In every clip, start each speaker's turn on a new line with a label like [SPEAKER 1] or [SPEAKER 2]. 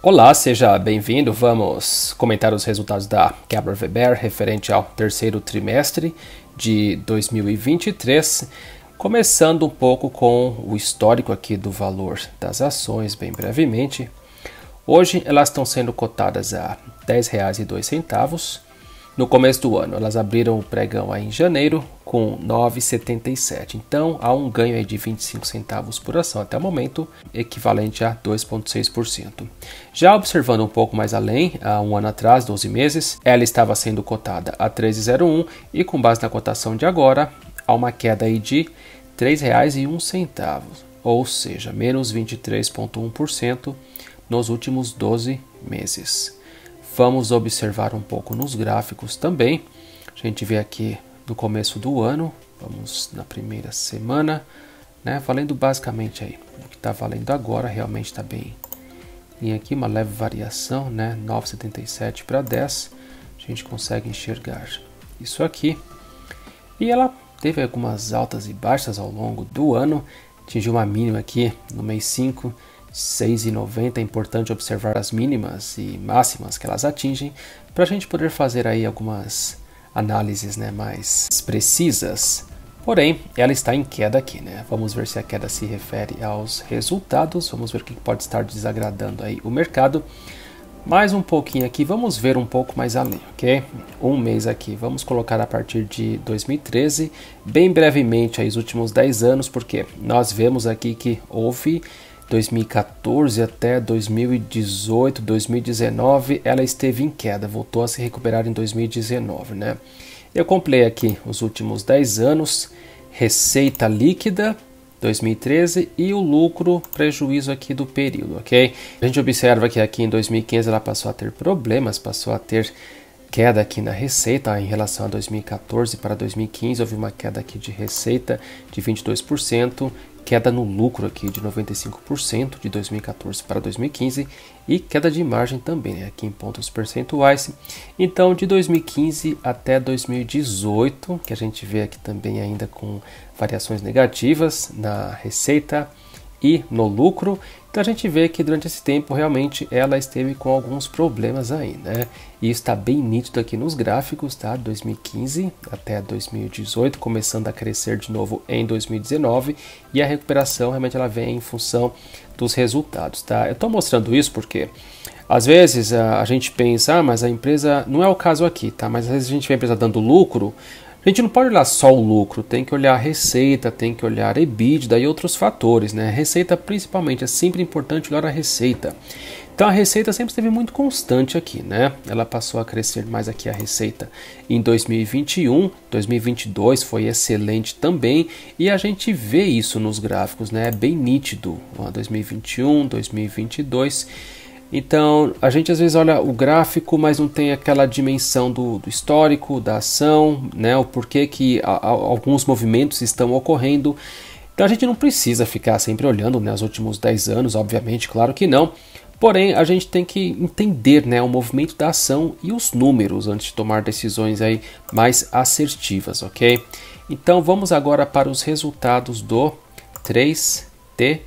[SPEAKER 1] Olá, seja bem-vindo. Vamos comentar os resultados da Cabra Weber referente ao terceiro trimestre de 2023, começando um pouco com o histórico aqui do valor das ações, bem brevemente. Hoje elas estão sendo cotadas a R$ 10,02 no começo do ano. Elas abriram o pregão aí em janeiro com 9,77. Então há um ganho aí de 25 centavos por ação até o momento, equivalente a 2,6%. Já observando um pouco mais além, há um ano atrás, 12 meses, ela estava sendo cotada a 13,01 e com base na cotação de agora, há uma queda aí de R$ 3,01, ou seja, menos 23,1% nos últimos 12 meses. Vamos observar um pouco nos gráficos também. A gente vê aqui no começo do ano, vamos na primeira semana, né? Valendo basicamente aí o que está valendo agora, realmente está bem e aqui uma leve variação, né? 9,77 para 10, a gente consegue enxergar isso aqui. E ela teve algumas altas e baixas ao longo do ano, atingiu uma mínima aqui no mês 5 6,90 é importante observar as mínimas e máximas que elas atingem para a gente poder fazer aí algumas análises né, mais precisas. Porém, ela está em queda aqui, né? Vamos ver se a queda se refere aos resultados, vamos ver o que pode estar desagradando aí o mercado. Mais um pouquinho aqui, vamos ver um pouco mais além, ok? Um mês aqui, vamos colocar a partir de 2013, bem brevemente aí os últimos 10 anos, porque nós vemos aqui que houve 2014 até 2018, 2019, ela esteve em queda, voltou a se recuperar em 2019, né? Eu comprei aqui os últimos 10 anos, receita líquida 2013 e o lucro prejuízo aqui do período, ok? A gente observa que aqui em 2015 ela passou a ter problemas, passou a ter queda aqui na receita em relação a 2014 para 2015, houve uma queda aqui de receita de 22% queda no lucro aqui de 95% de 2014 para 2015 e queda de margem também né, aqui em pontos percentuais. Então, de 2015 até 2018, que a gente vê aqui também ainda com variações negativas na receita, e no lucro. Então a gente vê que durante esse tempo realmente ela esteve com alguns problemas aí, né? E está bem nítido aqui nos gráficos, tá? 2015 até 2018, começando a crescer de novo em 2019 e a recuperação realmente ela vem em função dos resultados, tá? Eu estou mostrando isso porque às vezes a, a gente pensa, ah, mas a empresa não é o caso aqui, tá? Mas às vezes a gente vê a empresa dando lucro, a gente não pode olhar só o lucro, tem que olhar a receita, tem que olhar a EBITDA e outros fatores. Né? receita, principalmente, é sempre importante olhar a receita. Então a receita sempre esteve muito constante aqui, né? Ela passou a crescer mais aqui a receita em 2021, 2022 foi excelente também e a gente vê isso nos gráficos, né? É bem nítido, 2021, 2022 então, a gente às vezes olha o gráfico, mas não tem aquela dimensão do, do histórico, da ação, né? o porquê que a, a, alguns movimentos estão ocorrendo. Então, a gente não precisa ficar sempre olhando né, os últimos 10 anos, obviamente, claro que não. Porém, a gente tem que entender né, o movimento da ação e os números antes de tomar decisões aí mais assertivas, ok? Então, vamos agora para os resultados do 3T23.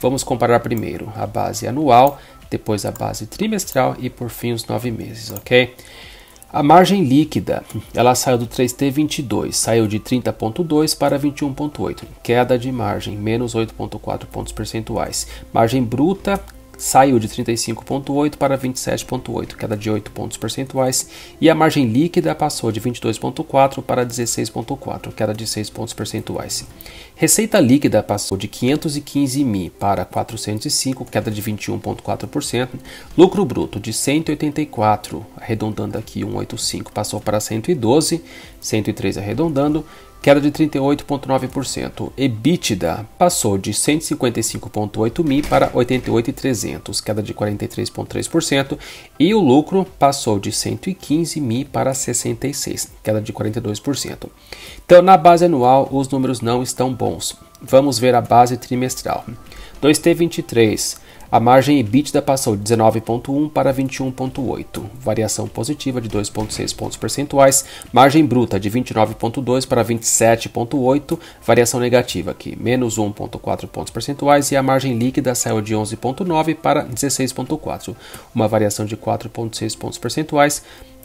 [SPEAKER 1] Vamos comparar primeiro a base anual, depois a base trimestral e por fim os nove meses, ok? A margem líquida, ela saiu do 3T22, saiu de 30.2 para 21.8, queda de margem, menos 8.4 pontos percentuais. Margem bruta saiu de 35,8 para 27,8, queda de 8 pontos percentuais, e a margem líquida passou de 22,4 para 16,4, queda de 6 pontos percentuais. Receita líquida passou de 515 mil para 405, queda de 21,4%. Lucro bruto de 184, arredondando aqui 185, passou para 112, 103 arredondando, queda de 38,9%. EBITDA passou de 155,8 mil para 88,300, queda de 43,3%. E o lucro passou de 115 mil para 66, queda de 42%. Então, na base anual, os números não estão bons. Vamos ver a base trimestral. 2T23 a margem EBITDA passou de 19,1 para 21,8, variação positiva de 2,6 pontos percentuais, margem bruta de 29,2 para 27,8, variação negativa aqui, menos 1,4 pontos percentuais, e a margem líquida saiu de 11,9 para 16,4, uma variação de 4,6 pontos percentuais.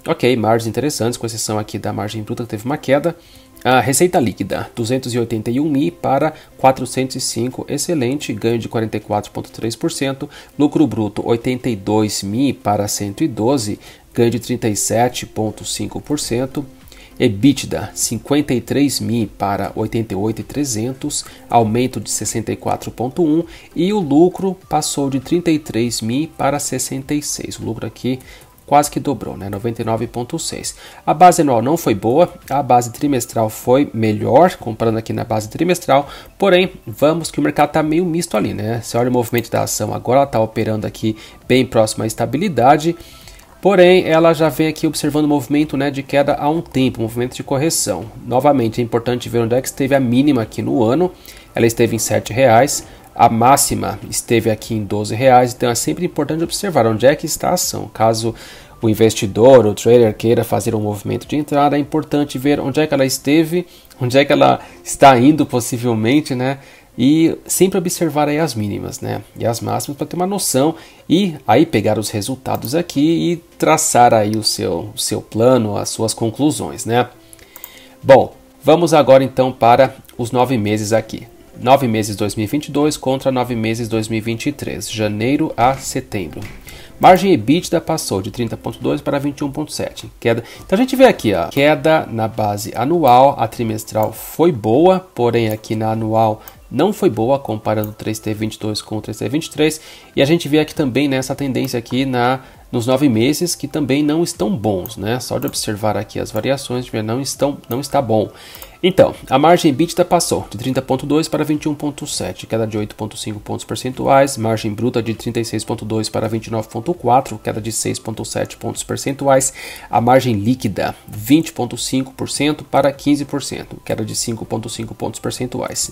[SPEAKER 1] Ok, margens interessantes, com exceção aqui da margem bruta que teve uma queda, a receita líquida 281 para 405, excelente, ganho de 44,3%. Lucro bruto 82 para 112, ganho de 37,5%. EBITDA 53 mil para 88,300, aumento de 64,1 e o lucro passou de 33 mil para 66. O lucro aqui quase que dobrou, né? 99,6. A base anual não foi boa, a base trimestral foi melhor, comprando aqui na base trimestral, porém, vamos que o mercado está meio misto ali, né? Você olha o movimento da ação, agora ela está operando aqui bem próximo à estabilidade, Porém, ela já vem aqui observando o movimento né, de queda há um tempo, movimento de correção. Novamente, é importante ver onde é que esteve a mínima aqui no ano. Ela esteve em R$ 7,00, a máxima esteve aqui em 12 reais, então é sempre importante observar onde é que está a ação. Caso o investidor, o trader queira fazer um movimento de entrada, é importante ver onde é que ela esteve, onde é que ela está indo possivelmente, né? E sempre observar aí as mínimas, né? E as máximas para ter uma noção e aí pegar os resultados aqui e traçar aí o seu, o seu plano, as suas conclusões, né? Bom, vamos agora então para os nove meses aqui nove meses 2022 contra nove meses 2023, janeiro a setembro. Margem EBITDA passou de 30,2 para 21,7. Queda. Então a gente vê aqui, ó, queda na base anual, a trimestral foi boa, porém aqui na anual não foi boa comparando 3T22 com 3T23 e a gente vê aqui também nessa tendência aqui na nos nove meses que também não estão bons, né? Só de observar aqui as variações, não estão, não está bom. Então, a margem EBITDA passou de 30.2 para 21.7, queda de 8.5 pontos percentuais, margem bruta de 36.2 para 29.4, queda de 6.7 pontos percentuais, a margem líquida 20.5% para 15%, queda de 5.5 pontos percentuais.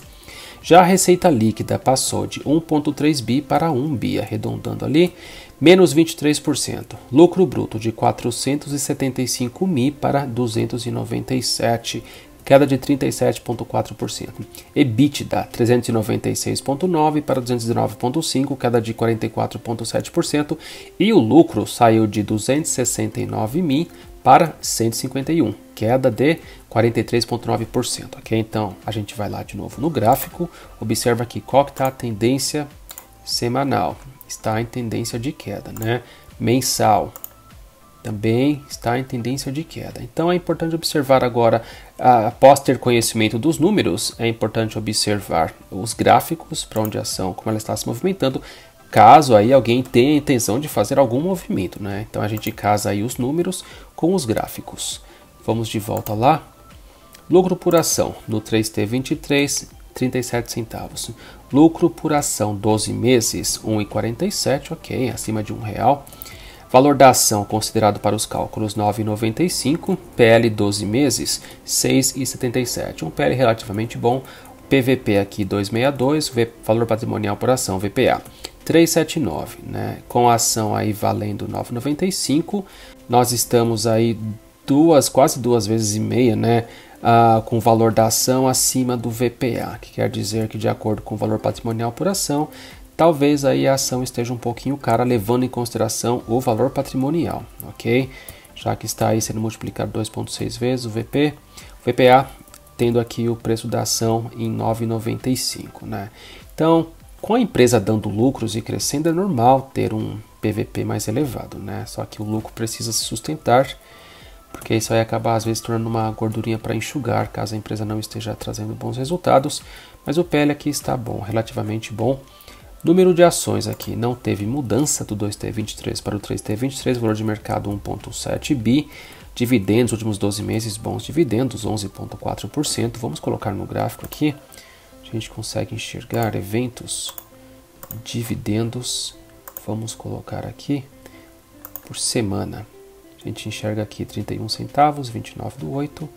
[SPEAKER 1] Já a receita líquida passou de 1.3 bi para 1 bi, arredondando ali, menos 23%. Lucro bruto de 475 mil para 297, queda de 37.4%. EBITDA 396.9 para 209,5, queda de 44.7% e o lucro saiu de 269 mil para 151, queda de 43.9%, OK? Então, a gente vai lá de novo no gráfico, observa aqui qual que tá a tendência semanal está em tendência de queda, né? Mensal também está em tendência de queda. Então é importante observar agora, após ter conhecimento dos números, é importante observar os gráficos para onde a ação, como ela está se movimentando, caso aí alguém tenha a intenção de fazer algum movimento, né? Então a gente casa aí os números com os gráficos. Vamos de volta lá. Lucro por ação no 3T23, 37 centavos. Lucro por ação 12 meses, 1,47, ok, acima de um real. Valor da ação considerado para os cálculos 9,95, PL 12 meses, 6,77. Um PL relativamente bom, PVP aqui 262, valor patrimonial por ação, VPA 379, né? Com a ação aí valendo 9,95, nós estamos aí duas, quase duas vezes e meia, né? ah, com o valor da ação acima do VPA, que quer dizer que, de acordo com o valor patrimonial por ação, talvez aí a ação esteja um pouquinho cara, levando em consideração o valor patrimonial, ok? Já que está aí sendo multiplicado 2,6 vezes o VP, o VPA tendo aqui o preço da ação em 9,95, né? Então, com a empresa dando lucros e crescendo, é normal ter um PVP mais elevado, né? Só que o lucro precisa se sustentar porque isso vai acabar às vezes tornando uma gordurinha para enxugar, caso a empresa não esteja trazendo bons resultados, mas o PL aqui está bom, relativamente bom. Número de ações aqui não teve mudança do 2T23 para o 3T23, valor de mercado 1.7 bi, dividendos últimos 12 meses, bons dividendos, 11.4%. Vamos colocar no gráfico aqui. A gente consegue enxergar eventos, dividendos. Vamos colocar aqui por semana. A gente enxerga aqui 31 centavos, 29 do 8,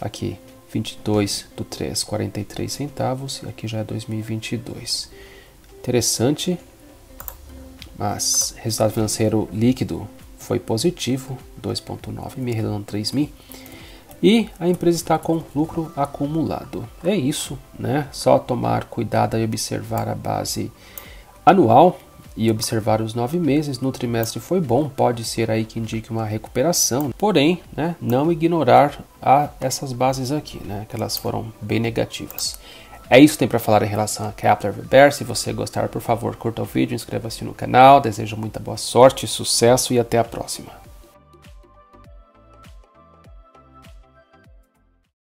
[SPEAKER 1] aqui 22 do 3, 43 centavos, e aqui já é 2022. Interessante, mas resultado financeiro líquido foi positivo, 2.9 mil, arredondando 3 mil. E a empresa está com lucro acumulado. É isso, né? Só tomar cuidado e observar a base anual e observar os nove meses no trimestre foi bom, pode ser aí que indique uma recuperação, porém, né, não ignorar a ah, essas bases aqui, né, que elas foram bem negativas. É isso que tem para falar em relação a Kepler Weber. Se você gostar, por favor, curta o vídeo, inscreva-se no canal. Desejo muita boa sorte, sucesso e até a próxima.